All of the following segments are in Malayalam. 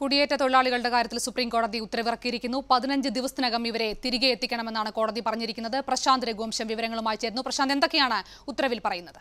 കുടിയേറ്റ തൊഴിലാളികളുടെ കാര്യത്തിൽ സുപ്രീം കോടതി ഉത്തരവിറക്കിയിരിക്കുന്നു പതിനഞ്ച് ദിവസത്തിനകം ഇവരെ തിരികെ എത്തിക്കണമെന്നാണ് കോടതി പറഞ്ഞിരിക്കുന്നത് പ്രശാന്ത് രഘുവംശം വിവരങ്ങളുമായി ചേർന്നു പ്രശാന്ത് എന്തൊക്കെയാണ് ഉത്തരവിൽ പറയുന്നത്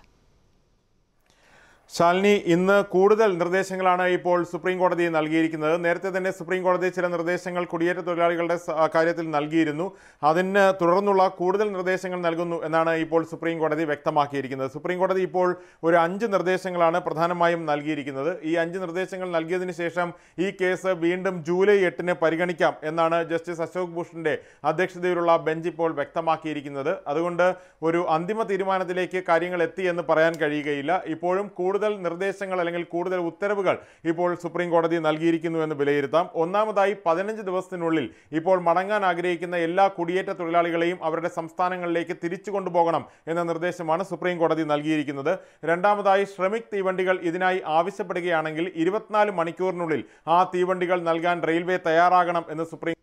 ശാലിനി ഇന്ന് കൂടുതൽ നിർദ്ദേശങ്ങളാണ് ഇപ്പോൾ സുപ്രീം കോടതി നൽകിയിരിക്കുന്നത് നേരത്തെ തന്നെ സുപ്രീം കോടതി ചില നിർദ്ദേശങ്ങൾ കുടിയേറ്റ തൊഴിലാളികളുടെ കാര്യത്തിൽ നൽകിയിരുന്നു അതിന് തുടർന്നുള്ള കൂടുതൽ നിർദ്ദേശങ്ങൾ നൽകുന്നു എന്നാണ് ഇപ്പോൾ സുപ്രീം കോടതി വ്യക്തമാക്കിയിരിക്കുന്നത് സുപ്രീം കോടതി ഇപ്പോൾ ഒരു അഞ്ച് നിർദ്ദേശങ്ങളാണ് പ്രധാനമായും നൽകിയിരിക്കുന്നത് ഈ അഞ്ച് നിർദ്ദേശങ്ങൾ നൽകിയതിന് ശേഷം ഈ കേസ് വീണ്ടും ജൂലൈ എട്ടിന് പരിഗണിക്കാം എന്നാണ് ജസ്റ്റിസ് അശോക് ഭൂഷണിൻ്റെ അധ്യക്ഷതയിലുള്ള ബെഞ്ച് ഇപ്പോൾ വ്യക്തമാക്കിയിരിക്കുന്നത് അതുകൊണ്ട് ഒരു അന്തിമ തീരുമാനത്തിലേക്ക് കാര്യങ്ങൾ എത്തി എന്ന് പറയാൻ കഴിയുകയില്ല ഇപ്പോഴും കൂടുതൽ നിർദ്ദേശങ്ങൾ അല്ലെങ്കിൽ കൂടുതൽ ഉത്തരവുകൾ ഇപ്പോൾ സുപ്രീം കോടതി നൽകിയിരിക്കുന്നു എന്ന് വിലയിരുത്താം ഒന്നാമതായി പതിനഞ്ച് ദിവസത്തിനുള്ളിൽ ഇപ്പോൾ മടങ്ങാൻ ആഗ്രഹിക്കുന്ന എല്ലാ കുടിയേറ്റ തൊഴിലാളികളെയും അവരുടെ സംസ്ഥാനങ്ങളിലേക്ക് തിരിച്ചു കൊണ്ടുപോകണം എന്ന നിർദ്ദേശമാണ് സുപ്രീം കോടതി നൽകിയിരിക്കുന്നത് രണ്ടാമതായി ശ്രമിക് തീവണ്ടികൾ ഇതിനായി ആവശ്യപ്പെടുകയാണെങ്കിൽ ഇരുപത്തിനാല് മണിക്കൂറിനുള്ളിൽ ആ തീവണ്ടികൾ നൽകാൻ റെയിൽവേ തയ്യാറാകണം എന്ന് സുപ്രീം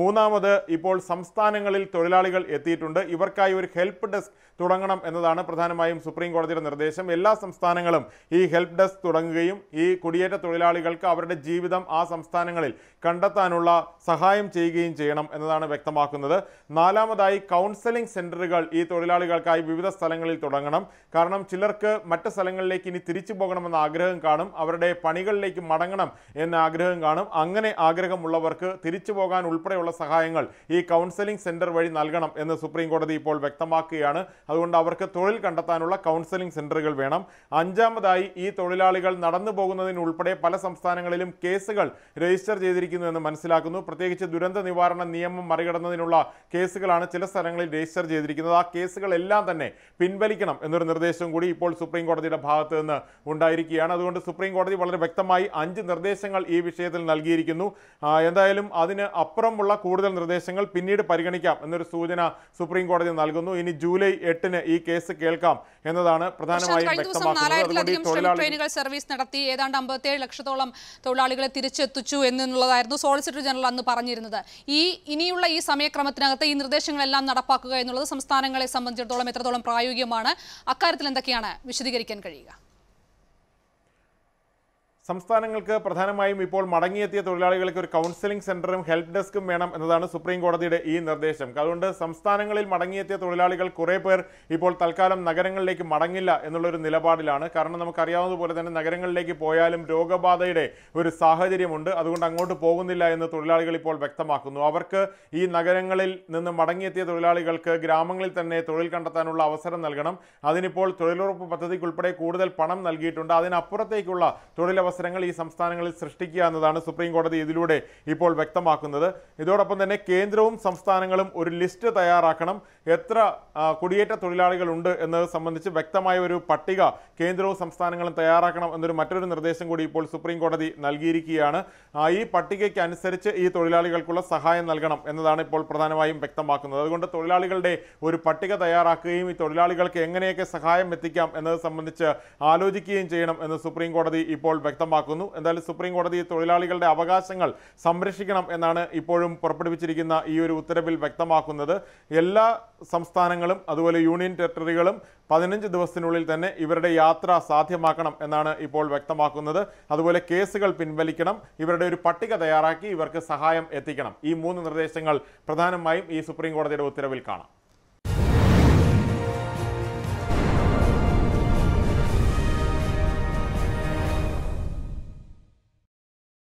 മൂന്നാമത് ഇപ്പോൾ സംസ്ഥാനങ്ങളിൽ തൊഴിലാളികൾ എത്തിയിട്ടുണ്ട് ഇവർക്കായി ഒരു ഹെൽപ്പ് ഡെസ്ക് തുടങ്ങണം എന്നതാണ് പ്രധാനമായും സുപ്രീം കോടതിയുടെ നിർദ്ദേശം എല്ലാ സംസ്ഥാനങ്ങളും ഈ ഹെൽപ്പ് ഡെസ്ക് തുടങ്ങുകയും ഈ കുടിയേറ്റ തൊഴിലാളികൾക്ക് അവരുടെ ജീവിതം ആ സംസ്ഥാനങ്ങളിൽ കണ്ടെത്താനുള്ള സഹായം ചെയ്യുകയും ചെയ്യണം എന്നതാണ് വ്യക്തമാക്കുന്നത് നാലാമതായി കൗൺസലിംഗ് സെൻറ്ററുകൾ ഈ തൊഴിലാളികൾക്കായി വിവിധ സ്ഥലങ്ങളിൽ തുടങ്ങണം കാരണം ചിലർക്ക് മറ്റ് സ്ഥലങ്ങളിലേക്ക് ഇനി തിരിച്ചു പോകണമെന്ന ആഗ്രഹം കാണും അവരുടെ പണികളിലേക്ക് മടങ്ങണം എന്ന ആഗ്രഹം കാണും അങ്ങനെ ആഗ്രഹമുള്ളവർക്ക് തിരിച്ചു പോകാനുള്ള ഉൾപ്പെടെയുള്ള സഹായങ്ങൾ ഈ കൗൺസിലിംഗ് സെന്റർ വഴി നൽകണം എന്ന് സുപ്രീം കോടതി ഇപ്പോൾ വ്യക്തമാക്കുകയാണ് അതുകൊണ്ട് അവർക്ക് തൊഴിൽ കണ്ടെത്താനുള്ള കൗൺസിലിംഗ് സെന്ററുകൾ വേണം അഞ്ചാമതായി ഈ തൊഴിലാളികൾ നടന്നു പോകുന്നതിനുൾപ്പെടെ പല സംസ്ഥാനങ്ങളിലും കേസുകൾ രജിസ്റ്റർ ചെയ്തിരിക്കുന്നു എന്ന് മനസ്സിലാക്കുന്നു പ്രത്യേകിച്ച് ദുരന്ത നിവാരണ നിയമം മറികടന്നതിനുള്ള കേസുകളാണ് ചില സ്ഥലങ്ങളിൽ രജിസ്റ്റർ ചെയ്തിരിക്കുന്നത് ആ കേസുകളെല്ലാം തന്നെ പിൻവലിക്കണം എന്നൊരു നിർദ്ദേശം കൂടി ഇപ്പോൾ സുപ്രീം കോടതിയുടെ ഭാഗത്ത് നിന്ന് ഉണ്ടായിരിക്കുകയാണ് അതുകൊണ്ട് സുപ്രീം കോടതി വളരെ വ്യക്തമായി അഞ്ച് നിർദ്ദേശങ്ങൾ ഈ വിഷയത്തിൽ നൽകിയിരിക്കുന്നു എന്തായാലും അതിന് അപ്പുറം അപ്പുറമുള്ള കൂടുതൽ നിർദ്ദേശങ്ങൾ പിന്നീട് പരിഗണിക്കാം എന്നൊരു സൂചന സുപ്രീം കോടതി നൽകുന്നു ഇനി ജൂലൈ എട്ടിന് ഈ കേസ് കേൾക്കാം എന്നതാണ് പ്രധാനമായും ട്രെയിനുകൾ സർവീസ് നടത്തി ഏതാണ്ട് അമ്പത്തിയേഴ് ലക്ഷത്തോളം തൊഴിലാളികളെ തിരിച്ചെത്തിച്ചു എന്നുള്ളതായിരുന്നു സോളിസിറ്റർ ജനറൽ അന്ന് പറഞ്ഞിരുന്നത് ഈ ഇനിയുള്ള ഈ സമയക്രമത്തിനകത്ത് ഈ നിർദ്ദേശങ്ങളെല്ലാം നടപ്പാക്കുക എന്നുള്ളത് സംസ്ഥാനങ്ങളെ സംബന്ധിച്ചിടത്തോളം എത്രത്തോളം പ്രായോഗികമാണ് അക്കാര്യത്തിൽ എന്തൊക്കെയാണ് വിശദീകരിക്കാൻ കഴിയുക സംസ്ഥാനങ്ങൾക്ക് പ്രധാനമായും ഇപ്പോൾ മടങ്ങിയെത്തിയ തൊഴിലാളികൾക്ക് ഒരു കൗൺസിലിംഗ് സെന്ററും ഹെൽപ്പ് ഡെസ്കും വേണം എന്നതാണ് സുപ്രീം കോടതിയുടെ ഈ നിർദ്ദേശം അതുകൊണ്ട് സംസ്ഥാനങ്ങളിൽ മടങ്ങിയെത്തിയ തൊഴിലാളികൾ കുറേ പേർ ഇപ്പോൾ തൽക്കാലം നഗരങ്ങളിലേക്ക് മടങ്ങില്ല എന്നുള്ളൊരു നിലപാടിലാണ് കാരണം നമുക്കറിയാവുന്നതുപോലെ തന്നെ നഗരങ്ങളിലേക്ക് പോയാലും രോഗബാധയുടെ ഒരു സാഹചര്യമുണ്ട് അതുകൊണ്ട് അങ്ങോട്ട് പോകുന്നില്ല എന്ന് തൊഴിലാളികൾ ഇപ്പോൾ വ്യക്തമാക്കുന്നു അവർക്ക് ഈ നഗരങ്ങളിൽ നിന്ന് മടങ്ങിയെത്തിയ തൊഴിലാളികൾക്ക് ഗ്രാമങ്ങളിൽ തന്നെ തൊഴിൽ കണ്ടെത്താനുള്ള അവസരം നൽകണം അതിനിപ്പോൾ തൊഴിലുറപ്പ് പദ്ധതിക്കുൾപ്പെടെ കൂടുതൽ പണം നൽകിയിട്ടുണ്ട് അതിനപ്പുറത്തേക്കുള്ള തൊഴിലവസ്ഥ അവസരങ്ങൾ ഈ സംസ്ഥാനങ്ങളിൽ സൃഷ്ടിക്കുക എന്നതാണ് സുപ്രീം കോടതി ഇതിലൂടെ ഇപ്പോൾ വ്യക്തമാക്കുന്നത് ഇതോടൊപ്പം തന്നെ കേന്ദ്രവും സംസ്ഥാനങ്ങളും ഒരു ലിസ്റ്റ് തയ്യാറാക്കണം എത്ര കുടിയേറ്റ തൊഴിലാളികളുണ്ട് എന്നത് സംബന്ധിച്ച് വ്യക്തമായ ഒരു പട്ടിക കേന്ദ്രവും സംസ്ഥാനങ്ങളും തയ്യാറാക്കണം എന്നൊരു മറ്റൊരു നിർദ്ദേശം കൂടി ഇപ്പോൾ സുപ്രീം കോടതി നൽകിയിരിക്കുകയാണ് ഈ പട്ടികയ്ക്ക് അനുസരിച്ച് ഈ തൊഴിലാളികൾക്കുള്ള സഹായം നൽകണം എന്നതാണ് ഇപ്പോൾ പ്രധാനമായും വ്യക്തമാക്കുന്നത് അതുകൊണ്ട് തൊഴിലാളികളുടെ ഒരു പട്ടിക തയ്യാറാക്കുകയും ഈ തൊഴിലാളികൾക്ക് എങ്ങനെയൊക്കെ സഹായം എത്തിക്കാം എന്നത് സംബന്ധിച്ച് ആലോചിക്കുകയും ചെയ്യണം എന്ന് സുപ്രീം കോടതി ഇപ്പോൾ വ്യക്തം വ്യക്തമാക്കുന്നു എന്തായാലും സുപ്രീം കോടതി തൊഴിലാളികളുടെ അവകാശങ്ങൾ സംരക്ഷിക്കണം എന്നാണ് ഇപ്പോഴും പുറപ്പെടുവിച്ചിരിക്കുന്ന ഈ ഒരു ഉത്തരവിൽ വ്യക്തമാക്കുന്നത് എല്ലാ സംസ്ഥാനങ്ങളും അതുപോലെ യൂണിയൻ ടെറിട്ടറികളും പതിനഞ്ച് ദിവസത്തിനുള്ളിൽ തന്നെ ഇവരുടെ യാത്ര സാധ്യമാക്കണം എന്നാണ് ഇപ്പോൾ വ്യക്തമാക്കുന്നത് അതുപോലെ കേസുകൾ പിൻവലിക്കണം ഇവരുടെ ഒരു പട്ടിക തയ്യാറാക്കി ഇവർക്ക് സഹായം എത്തിക്കണം ഈ മൂന്ന് നിർദ്ദേശങ്ങൾ പ്രധാനമായും ഈ സുപ്രീം കോടതിയുടെ ഉത്തരവിൽ കാണാം